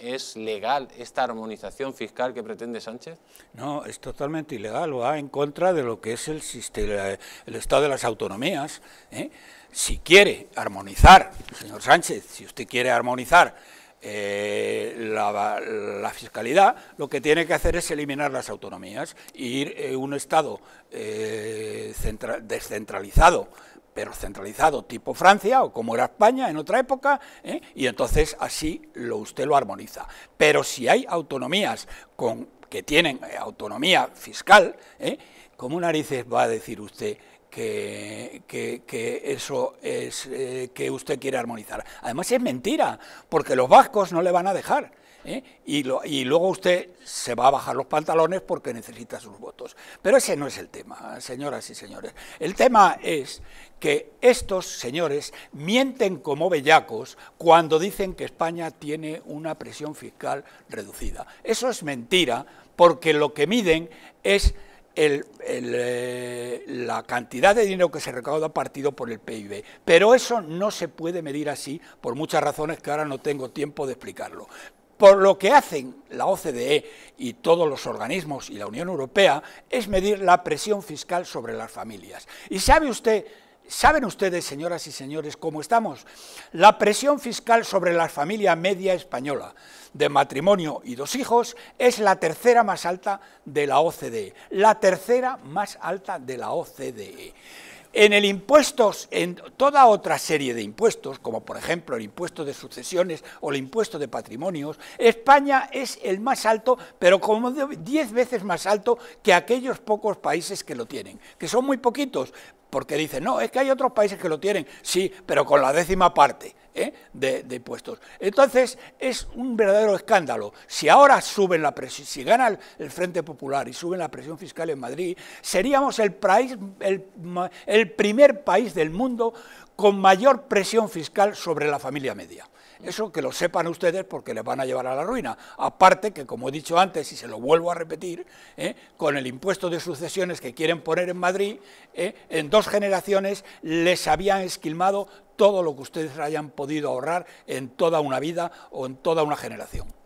¿Es legal esta armonización fiscal que pretende Sánchez? No, es totalmente ilegal, va en contra de lo que es el, el Estado de las Autonomías. ¿eh? Si quiere armonizar, señor Sánchez, si usted quiere armonizar eh, la, fiscalidad, lo que tiene que hacer es eliminar las autonomías e ir a eh, un Estado descentralizado pero centralizado tipo Francia o como era España en otra época, ¿eh? y entonces así lo, usted lo armoniza. Pero si hay autonomías con, que tienen eh, autonomía fiscal, ¿eh? ¿cómo narices va a decir usted que, que, eso es que usted quiere armonizar. Además es mentira, porque los vascos no le van a dejar. ¿eh? Y, luego usted se va a bajar los pantalones porque necesita sus votos. Pero ese no es el tema, señoras y señores. El tema es que estos señores mienten como bellacos cuando dicen que España tiene una presión fiscal reducida. Eso es mentira porque lo que miden es eh, la cantidad de dinero que se recauda partido por el PIB. Pero eso no se puede medir así, por muchas razones que ahora no tengo tiempo de explicarlo por lo que hacen la OCDE y todos los organismos y la Unión Europea es medir la presión fiscal sobre las familias. Y sabe usted, saben ustedes, señoras y señores, cómo estamos. La presión fiscal sobre la familia media española de matrimonio y dos hijos es la tercera más alta de la OCDE, la tercera más alta de la OCDE. En el impuestos, en toda otra serie de impuestos, como por ejemplo el impuesto de sucesiones o el impuesto de patrimonios, España es el más alto, pero como diez veces más alto que aquellos pocos países que lo tienen, que son muy poquitos, porque dicen, no, es que hay otros países que lo tienen, sí, pero con la décima parte ¿eh? de, de, impuestos. Entonces, es un verdadero escándalo. Si ahora suben la presión, si gana el, Frente Popular y suben la presión fiscal en Madrid, seríamos el, el primer país del mundo con mayor presión fiscal sobre la familia media. Eso que lo sepan ustedes porque les van a llevar a la ruina. Aparte que, como he dicho antes y se lo vuelvo a repetir, ¿eh? con el impuesto de sucesiones que quieren poner en Madrid, ¿eh? en dos generaciones les habían esquilmado todo lo que ustedes hayan podido ahorrar en toda una vida o en toda una generación.